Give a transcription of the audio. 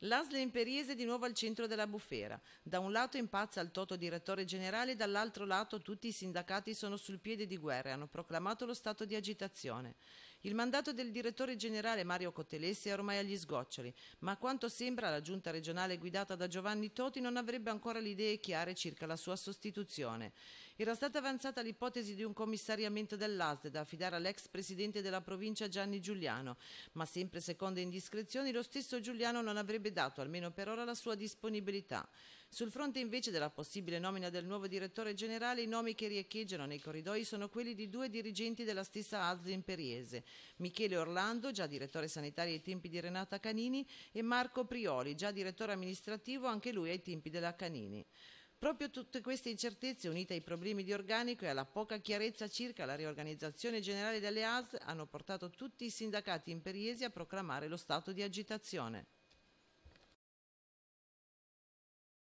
L'Asle Imperiese di nuovo al centro della bufera. Da un lato impazza il Toto direttore generale, dall'altro lato tutti i sindacati sono sul piede di guerra e hanno proclamato lo stato di agitazione. Il mandato del direttore generale Mario Cottelessi è ormai agli sgoccioli, ma a quanto sembra la giunta regionale guidata da Giovanni Toti non avrebbe ancora le idee chiare circa la sua sostituzione. Era stata avanzata l'ipotesi di un commissariamento dell'Asle da affidare all'ex presidente della provincia Gianni Giuliano, ma sempre secondo indiscrezioni lo stesso Giuliano non avrebbe avrebbe dato almeno per ora la sua disponibilità. Sul fronte invece della possibile nomina del nuovo direttore generale, i nomi che riecheggiano nei corridoi sono quelli di due dirigenti della stessa ASL imperiese, Michele Orlando, già direttore sanitario ai tempi di Renata Canini, e Marco Prioli, già direttore amministrativo anche lui ai tempi della Canini. Proprio tutte queste incertezze, unite ai problemi di organico e alla poca chiarezza circa la riorganizzazione generale delle AS, hanno portato tutti i sindacati imperiesi a proclamare lo stato di agitazione.